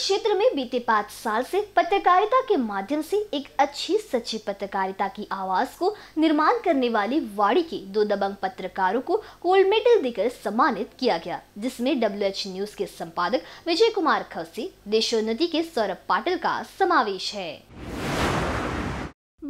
क्षेत्र में बीते पाँच साल से पत्रकारिता के माध्यम से एक अच्छी सच्ची पत्रकारिता की आवाज को निर्माण करने वाली वाड़ी के दो दबंग पत्रकारों को गोल्ड मेडल देकर सम्मानित किया गया जिसमें डब्ल्यू न्यूज के संपादक विजय कुमार खसी देशोन्नति के सौरभ पाटिल का समावेश है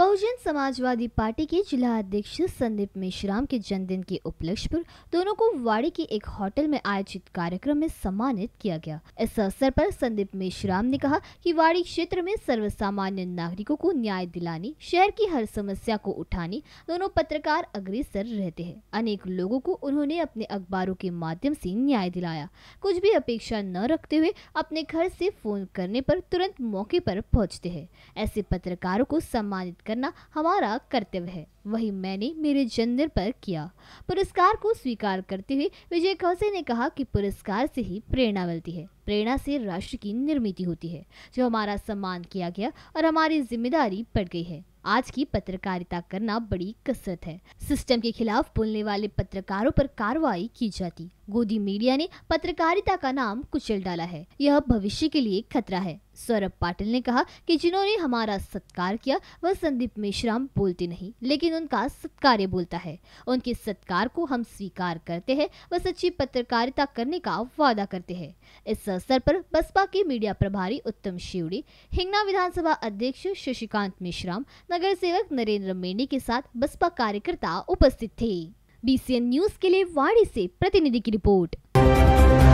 बहुजन समाजवादी पार्टी के जिला अध्यक्ष संदीप मेश्राम के जन्मदिन के उपलक्ष्य पर दोनों को वाड़ी के एक होटल में आयोजित कार्यक्रम में सम्मानित किया गया इस अवसर पर संदीप मेश्राम ने कहा कि वाड़ी क्षेत्र में सर्वसामान्य नागरिकों को न्याय दिलाने शहर की हर समस्या को उठाने दोनों पत्रकार अग्रेसर रहते हैं अनेक लोगो को उन्होंने अपने अखबारों के माध्यम से न्याय दिलाया कुछ भी अपेक्षा न रखते हुए अपने घर से फोन करने पर तुरंत मौके पर पहुँचते है ऐसे पत्रकारों को सम्मानित करना हमारा कर्तव्य है वही मैंने मेरे जन्मदिन पर किया पुरस्कार को स्वीकार करते हुए विजय कौसे ने कहा कि पुरस्कार से ही प्रेरणा मिलती है प्रेरणा से राष्ट्र की निर्मित होती है जो हमारा सम्मान किया गया और हमारी जिम्मेदारी बढ़ गई है आज की पत्रकारिता करना बड़ी कसरत है सिस्टम के खिलाफ बोलने वाले पत्रकारों पर कार्रवाई की जाती गोदी मीडिया ने पत्रकारिता का नाम कुचल डाला है यह भविष्य के लिए खतरा है सौरभ पाटिल ने कहा कि जिन्होंने हमारा सत्कार किया वह संदीप मेश्राम बोलते नहीं लेकिन लेकिन उनका सत्कार्य बोलता है उनके सत्कार को हम स्वीकार करते हैं व सच्ची पत्रकारिता करने का वादा करते हैं इस अवसर पर बसपा के मीडिया प्रभारी उत्तम शिवड़ी हिंगना विधानसभा अध्यक्ष शशिकांत मिश्राम नगर सेवक नरेंद्र मेनी के साथ बसपा कार्यकर्ता उपस्थित थे बीसीएन न्यूज के लिए वाणी से प्रतिनिधि की रिपोर्ट